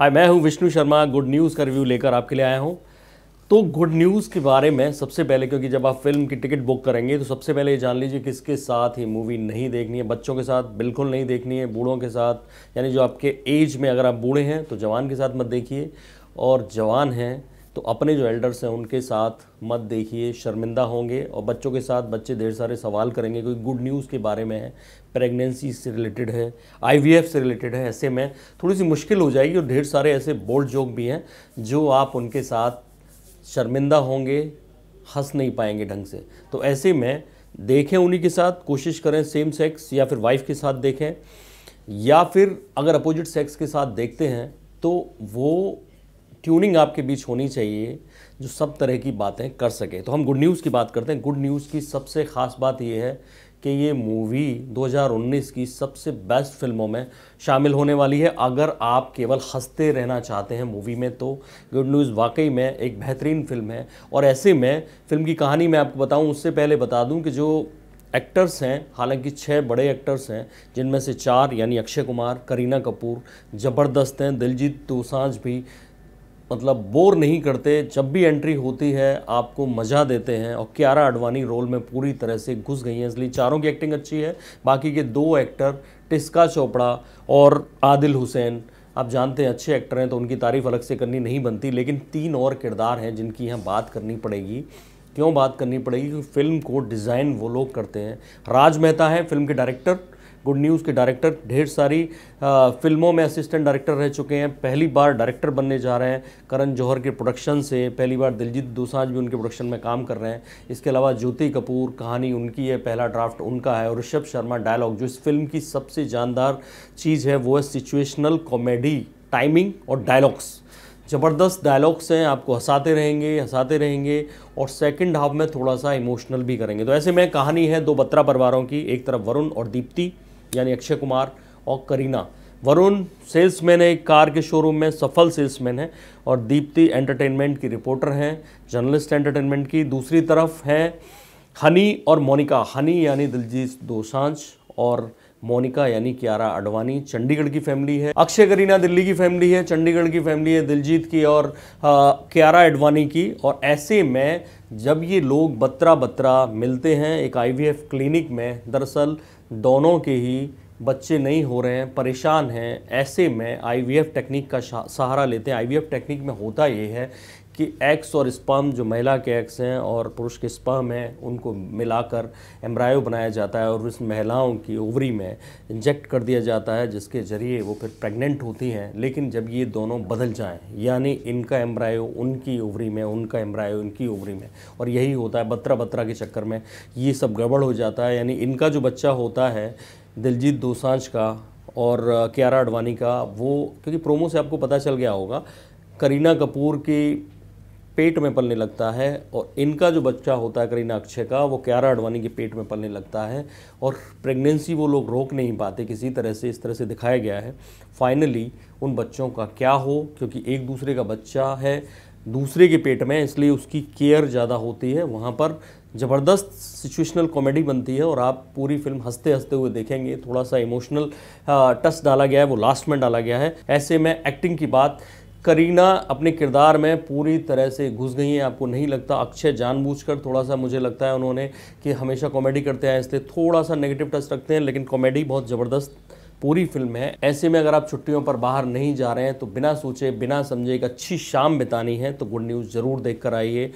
हाय मैं हूं Vishnu Sharma good news का रिव्यू लेकर आपके लिए आया हूं तो गुड न्यूज़ के बारे में सबसे पहले क्योंकि जब आप फिल्म की टिकट बुक करेंगे तो सबसे पहले ये जान लीजिए किसके साथ ये मूवी नहीं देखनी है बच्चों के साथ बिल्कुल नहीं देखनी है बूढ़ों के साथ यानी जो आपके एज में अगर आप बूढ़े हैं तो जवान के साथ मत देखिए और जवान हैं तो अपने जो एल्डर्स हैं उनके साथ मत देखिए शर्मिंदा होंगे और बच्चों के साथ बच्चे ढेर सारे सवाल करेंगे कोई गुड न्यूज़ के बारे में है प्रेगनेंसी से रिलेटेड है आईवीएफ से रिलेटेड है ऐसे में थोड़ी सी मुश्किल हो जाएगी और ढेर सारे ऐसे बोल्ड जोक भी हैं जो आप उनके साथ शर्मिंदा होंगे हंस नहीं पाएंगे ढंग से तो ऐसे में देखें उन्हीं के साथ कोशिश करें सेम सेक्स या फिर वाइफ के साथ देखें या फिर अगर अपोजिट सेक्स के साथ देखते हैं तो वो ट्यूनिंग आपके बीच होनी चाहिए जो सब तरह की बातें कर सके तो हम गुड न्यूज़ की बात करते हैं गुड न्यूज़ की सबसे ख़ास बात यह है कि ये मूवी 2019 की सबसे बेस्ट फिल्मों में शामिल होने वाली है अगर आप केवल हंसते रहना चाहते हैं मूवी में तो गुड न्यूज़ वाकई में एक बेहतरीन फिल्म है और ऐसे में फिल्म की कहानी मैं आपको बताऊं उससे पहले बता दूं कि जो एक्टर्स हैं हालांकि छः बड़े एक्टर्स हैं जिनमें से चार यानी अक्षय कुमार करीना कपूर ज़बरदस्त हैं दिलजीत दोसांझ भी मतलब बोर नहीं करते जब भी एंट्री होती है आपको मज़ा देते हैं और क्यारा अडवाणी रोल में पूरी तरह से घुस गई हैं इसलिए चारों की एक्टिंग अच्छी है बाकी के दो एक्टर टिस्का चोपड़ा और आदिल हुसैन आप जानते हैं अच्छे एक्टर हैं तो उनकी तारीफ अलग से करनी नहीं बनती लेकिन तीन और किरदार हैं जिनकी यहाँ बात करनी पड़ेगी क्यों बात करनी पड़ेगी क्योंकि फिल्म को डिज़ाइन वो लोग करते हैं राज मेहता है फिल्म के डायरेक्टर गुड न्यूज़ के डायरेक्टर ढेर सारी आ, फिल्मों में असिस्टेंट डायरेक्टर रह चुके हैं पहली बार डायरेक्टर बनने जा रहे हैं करण जौहर के प्रोडक्शन से पहली बार दिलजीत दोसांझ भी उनके प्रोडक्शन में काम कर रहे हैं इसके अलावा ज्योति कपूर कहानी उनकी है पहला ड्राफ्ट उनका है और ऋषभ शर्मा डायलॉग जो इस फिल्म की सबसे जानदार चीज़ है वो है सिचुएशनल कॉमेडी टाइमिंग और डायलॉग्स ज़बरदस्त डायलॉग्स हैं आपको हंसाते रहेंगे हंसाते रहेंगे और सेकंड हाफ में थोड़ा सा इमोशनल भी करेंगे तो ऐसे में कहानी है दो बत्रा परिवारों की एक तरफ वरुण और दीप्ति यानी अक्षय कुमार और करीना वरुण सेल्समैन है एक कार के शोरूम में सफल सेल्समैन है और दीप्ति एंटरटेनमेंट की रिपोर्टर हैं जर्नलिस्ट एंटरटेनमेंट की दूसरी तरफ हैं हनी और मोनिका हनी यानी दिलजीत दोसांझ और मोनिका यानी कियारा अडवाणी चंडीगढ़ की फैमिली है अक्षय करीना दिल्ली की फैमिली है चंडीगढ़ की फैमिली है दिलजीत की और कियारा अडवाणी की और ऐसे में जब ये लोग बत्रा बत्रा मिलते हैं एक आईवीएफ क्लिनिक में दरअसल दोनों के ही बच्चे नहीं हो रहे हैं परेशान हैं ऐसे में आईवीएफ टेक्निक का सहारा लेते हैं आईवीएफ टेक्निक में होता ये है कि एक्स और स्पर्म जो महिला के एक्स हैं और पुरुष के स्पर्म हैं उनको मिलाकर एम्ब्रायो बनाया जाता है और उस महिलाओं की ओवरी में इंजेक्ट कर दिया जाता है जिसके ज़रिए वो फिर प्रेग्नेंट होती हैं लेकिन जब ये दोनों बदल जाएँ यानी इनका एम्ब्रायो उनकी ओवरी में उनका एम्ब्रायो इनकी ओवरी में और यही होता है बत्रा बत्रा के चक्कर में ये सब गड़बड़ हो जाता है यानी इनका जो बच्चा होता है दिलजीत दोसांझ का और क्यारा आडवाणी का वो क्योंकि प्रोमो से आपको पता चल गया होगा करीना कपूर की पेट में पलने लगता है और इनका जो बच्चा होता है करीना अक्षय का वो क्यारा अडवाणी के पेट में पलने लगता है और प्रेगनेंसी वो लोग रोक नहीं पाते किसी तरह से इस तरह से दिखाया गया है फाइनली उन बच्चों का क्या हो क्योंकि एक दूसरे का बच्चा है दूसरे के पेट में इसलिए उसकी केयर ज़्यादा होती है वहाँ पर ज़बरदस्त सिचुएशनल कॉमेडी बनती है और आप पूरी फिल्म हंसते हंसते हुए देखेंगे थोड़ा सा इमोशनल हाँ, टच डाला गया है वो लास्ट में डाला गया है ऐसे में एक्टिंग की बात करीना अपने किरदार में पूरी तरह से घुस गई हैं आपको नहीं लगता अक्षय जानबूझकर थोड़ा सा मुझे लगता है उन्होंने कि हमेशा कॉमेडी करते हैं इसलिए थोड़ा सा नेगेटिव टच रखते हैं लेकिन कॉमेडी बहुत ज़बरदस्त पूरी फिल्म है ऐसे में अगर आप छुट्टियों पर बाहर नहीं जा रहे हैं तो बिना सोचे बिना समझे एक अच्छी शाम बितानी है तो गुड न्यूज़ ज़रूर देख कर आइए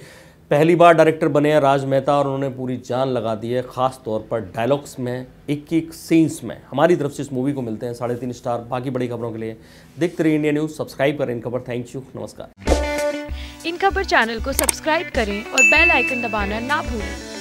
पहली बार डायरेक्टर बने हैं राज मेहता और उन्होंने पूरी जान लगा दी है ख़ास तौर पर डायलॉग्स में एक एक सीन्स में हमारी तरफ से इस मूवी को मिलते हैं साढ़े तीन स्टार बाकी बड़ी खबरों के लिए देखते रहिए इंडिया न्यूज़ सब्सक्राइब करें इन खबर थैंक यू नमस्कार इन खबर चैनल को सब्सक्राइब करें और बेल आइकन दबाना ना भूलें